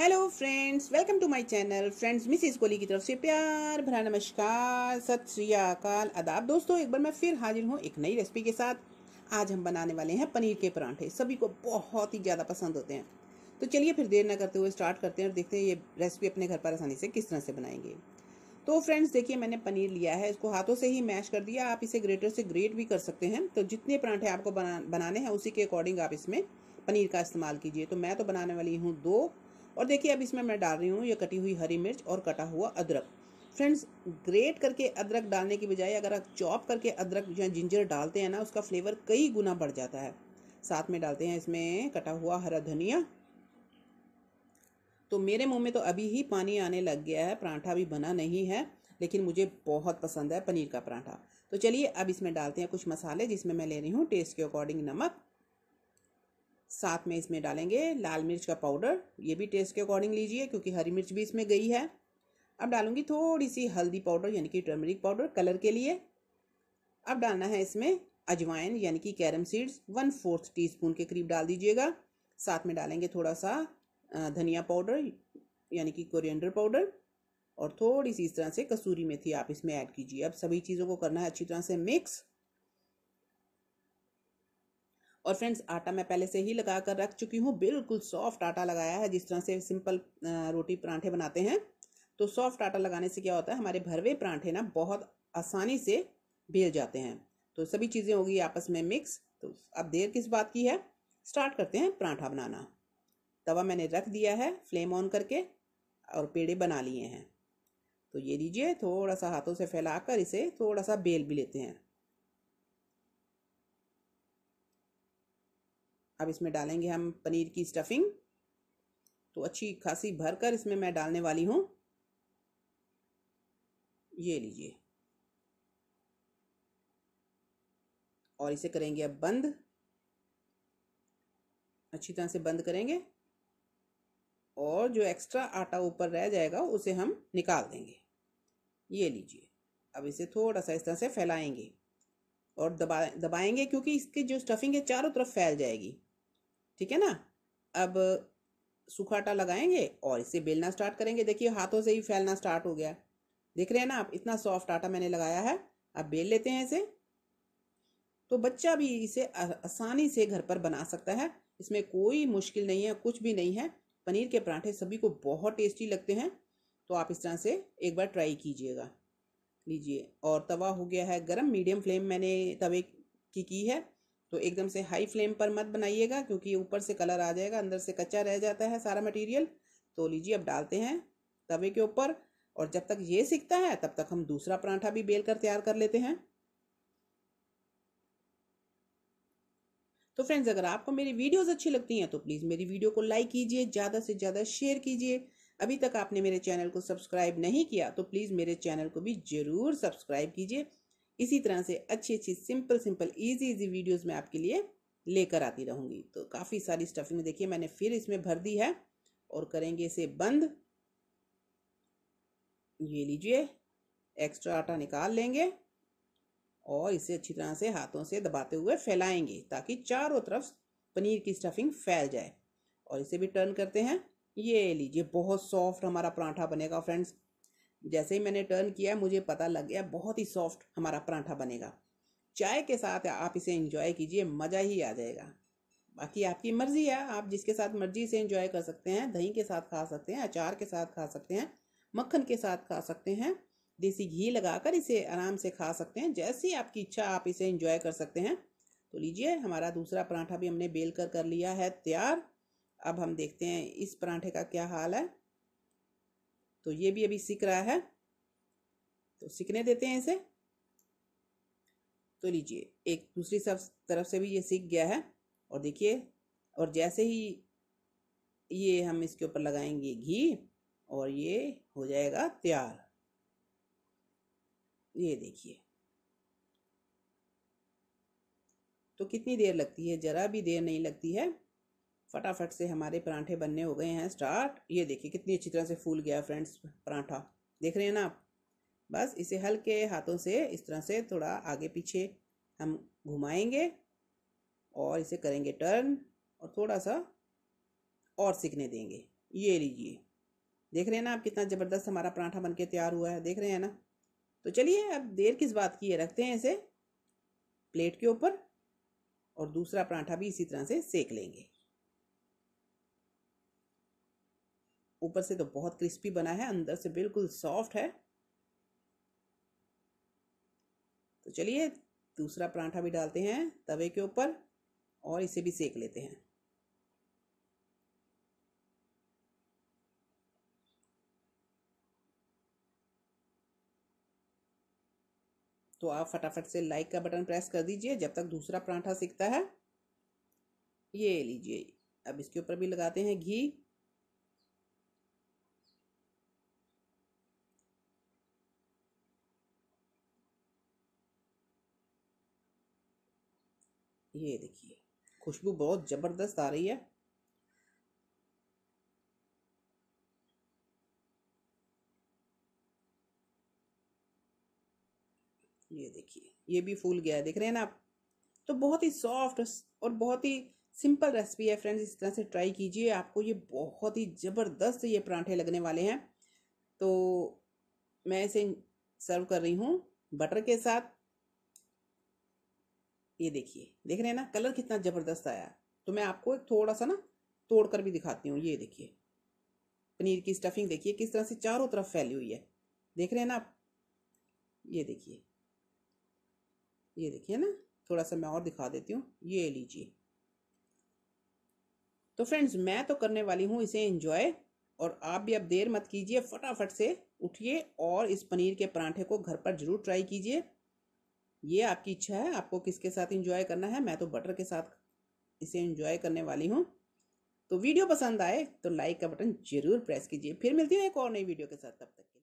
hello friends welcome to my channel friends Mrs Kohli की तरफ से प्यार भरा नमस्कार सत श्री अकाल आदाब दोस्तों एक बार मैं फिर हाजिर हूँ एक नई रेसिपी के साथ आज हम बनाने वाले हैं पनीर के परांठे सभी को बहुत ही ज़्यादा पसंद होते हैं तो चलिए फिर देर ना करते हुए स्टार्ट करते हैं और देखते हैं ये रेसिपी अपने घर पर आसानी से किस तरह से बनाएंगे तो फ्रेंड्स देखिए मैंने पनीर लिया है इसको हाथों से ही मैश कर दिया आप इसे ग्रेटर से ग्रेट भी कर सकते हैं तो जितने परांठे आपको बना बनाने हैं उसी के अकॉर्डिंग आप इसमें पनीर का इस्तेमाल कीजिए तो मैं तो बनाने वाली हूँ दो और देखिए अब इसमें मैं डाल रही हूँ ये कटी हुई हरी मिर्च और कटा हुआ अदरक फ्रेंड्स ग्रेट करके अदरक डालने की बजाय अगर आप चॉप करके अदरक या जिंजर डालते हैं ना उसका फ्लेवर कई गुना बढ़ जाता है साथ में डालते हैं इसमें कटा हुआ हरा धनिया तो मेरे मुंह में तो अभी ही पानी आने लग गया है पराठा भी बना नहीं है लेकिन मुझे बहुत पसंद है पनीर का पराठा तो चलिए अब इसमें डालते हैं कुछ मसाले जिसमें मैं ले रही हूँ टेस्ट के अकॉर्डिंग नमक साथ में इसमें डालेंगे लाल मिर्च का पाउडर ये भी टेस्ट के अकॉर्डिंग लीजिए क्योंकि हरी मिर्च भी इसमें गई है अब डालूंगी थोड़ी सी हल्दी पाउडर यानी कि टर्मरिक पाउडर कलर के लिए अब डालना है इसमें अजवाइन यानी कि carom seeds one fourth teaspoon के करीब डाल दीजिएगा साथ में डालेंगे थोड़ा सा धनिया पाउडर यानी कि कोरिएंडर पाउडर और थोड़ी सी इस तरह से कसूरी मेथी आप इसमें ऐड कीजिए अब सभी चीज़ों को करना है अच्छी तरह से मिक्स और फ्रेंड्स आटा मैं पहले से ही लगा कर रख चुकी हूँ बिल्कुल सॉफ्ट आटा लगाया है जिस तरह से सिंपल रोटी पराठे बनाते हैं तो सॉफ्ट आटा लगाने से क्या होता है हमारे भरवे परांठे ना बहुत आसानी से बेल जाते हैं तो सभी चीज़ें होगी आपस में मिक्स तो अब देर किस बात की है स्टार्ट करते हैं परांठा बनाना तवा मैंने रख दिया है फ्लेम ऑन करके और पेड़े बना लिए हैं तो ये लीजिए थोड़ा सा हाथों से फैलाकर इसे थोड़ा सा बेल भी लेते हैं अब इसमें डालेंगे हम पनीर की स्टफिंग तो अच्छी खासी भरकर इसमें मैं डालने वाली हूँ ये लीजिए और इसे करेंगे अब बंद अच्छी तरह से बंद करेंगे और जो एक्स्ट्रा आटा ऊपर रह जाएगा उसे हम निकाल देंगे ये लीजिए अब इसे थोड़ा सा इस तरह से फैलाएंगे और दबा दबाएंगे क्योंकि इसकी जो स्टफिंग है चारों तरफ फैल जाएगी ठीक है ना अब सूखा आटा लगाएंगे और इसे बेलना स्टार्ट करेंगे देखिए हाथों से ही फैलना स्टार्ट हो गया देख रहे हैं ना आप इतना सॉफ्ट आटा मैंने लगाया है आप बेल लेते हैं इसे तो बच्चा भी इसे आसानी से घर पर बना सकता है इसमें कोई मुश्किल नहीं है कुछ भी नहीं है पनीर के पराठे सभी को बहुत टेस्टी लगते हैं तो आप इस तरह से एक बार ट्राई कीजिएगा लीजिए और तवा हो गया है गरम मीडियम फ्लेम मैंने तवे की की है तो एकदम से हाई फ्लेम पर मत बनाइएगा क्योंकि ऊपर से कलर आ जाएगा अंदर से कच्चा रह जाता है सारा मटेरियल तो लीजिए अब डालते हैं तवे के ऊपर और जब तक ये सीखता है तब तक हम दूसरा पराठा भी बेल कर तैयार कर लेते हैं तो फ्रेंड्स अगर आपको मेरी वीडियोस अच्छी लगती हैं तो प्लीज़ मेरी वीडियो को लाइक कीजिए ज़्यादा से ज़्यादा शेयर कीजिए अभी तक आपने मेरे चैनल को सब्सक्राइब नहीं किया तो प्लीज़ मेरे चैनल को भी ज़रूर सब्सक्राइब कीजिए इसी तरह से अच्छी अच्छी simple simple easy easy videos मैं आपके लिए लेकर आती रहूँगी तो काफ़ी सारी स्टफिंग देखिए मैंने फिर इसमें भर दी है और करेंगे इसे बंद ये लीजिए एक्स्ट्रा आटा निकाल लेंगे और इसे अच्छी तरह से हाथों से दबाते हुए फैलाएंगे ताकि चारों तरफ पनीर की स्टफिंग फैल जाए और इसे भी टर्न करते हैं ये लीजिए बहुत सॉफ्ट हमारा पराठा बनेगा फ्रेंड्स जैसे ही मैंने टर्न किया मुझे पता लग गया बहुत ही सॉफ्ट हमारा पराठा बनेगा चाय के साथ आप इसे इंजॉय कीजिए मज़ा ही आ जाएगा बाकी आपकी मर्ज़ी है आप जिसके साथ मर्जी से इंजॉय कर सकते हैं दही के साथ खा सकते हैं अचार के साथ खा सकते हैं मक्खन के साथ खा सकते हैं देसी घी लगाकर इसे आराम से खा सकते हैं जैसी आपकी इच्छा आप इसे इंजॉय कर सकते हैं तो लीजिए हमारा दूसरा पराठा भी हमने बेल कर कर लिया है तैयार अब हम देखते हैं इस पराठे का क्या हाल है तो ये भी अभी सीख रहा है तो सीखने देते हैं इसे तो लीजिए एक दूसरी तरफ से भी ये सीख गया है और देखिए और जैसे ही ये हम इसके ऊपर लगाएंगे घी और ये हो जाएगा तैयार ये देखिए तो कितनी देर लगती है ज़रा भी देर नहीं लगती है फटाफट से हमारे परांठे बनने हो गए हैं स्टार्ट ये देखिए कितनी अच्छी तरह से फूल गया फ्रेंड्स परांठा देख रहे हैं ना आप बस इसे हल्के हाथों से इस तरह से थोड़ा आगे पीछे हम घुमाएंगे और इसे करेंगे टर्न और थोड़ा सा और सीखने देंगे ये लीजिए देख रहे हैं ना आप कितना ज़बरदस्त हमारा पराठा बनके तैयार हुआ है देख रहे हैं ना तो चलिए अब देर किस बात की है रखते हैं इसे प्लेट के ऊपर और दूसरा पराठा भी इसी तरह से सेक लेंगे ऊपर से तो बहुत क्रिस्पी बना है अंदर से बिल्कुल सॉफ्ट है तो चलिए दूसरा पराठा भी डालते हैं तवे के ऊपर और इसे भी सेक लेते हैं तो आप फटाफट से लाइक का बटन प्रेस कर दीजिए जब तक दूसरा पराठा सीखता है ये लीजिए अब इसके ऊपर भी लगाते हैं घी ये देखिए खुशबू बहुत ज़बरदस्त आ रही है ये देखिए ये भी फूल गया है देख रहे हैं ना आप तो बहुत ही सॉफ्ट और बहुत ही सिंपल रेसिपी है फ्रेंड्स इस तरह से ट्राई कीजिए आपको ये बहुत ही ज़बरदस्त ये परांठे लगने वाले हैं तो मैं इसे सर्व कर रही हूँ बटर के साथ ये देखिए देख रहे हैं ना कलर कितना ज़बरदस्त आया तो मैं आपको एक थोड़ा सा ना तोड़ कर भी दिखाती हूँ ये देखिए पनीर की स्टफिंग देखिए किस तरह से चारों तरफ फैली हुई है देख रहे हैं ना आप ये देखिए ये देखिए ना थोड़ा सा मैं और दिखा देती हूँ ये लीजिए तो फ्रेंड्स मैं तो करने वाली हूँ इसे इंजॉय और आप भी अब देर मत कीजिए फटाफट से उठिए और इस पनीर के परांठे को घर पर जरूर ट्राई कीजिए ये आपकी इच्छा है आपको किसके साथ इंजॉय करना है मैं तो बटर के साथ इसे इंजॉय करने वाली हूँ तो वीडियो पसंद आए तो लाइक का बटन जरूर प्रेस कीजिए फिर मिलती हूँ एक और नई वीडियो के साथ तब तक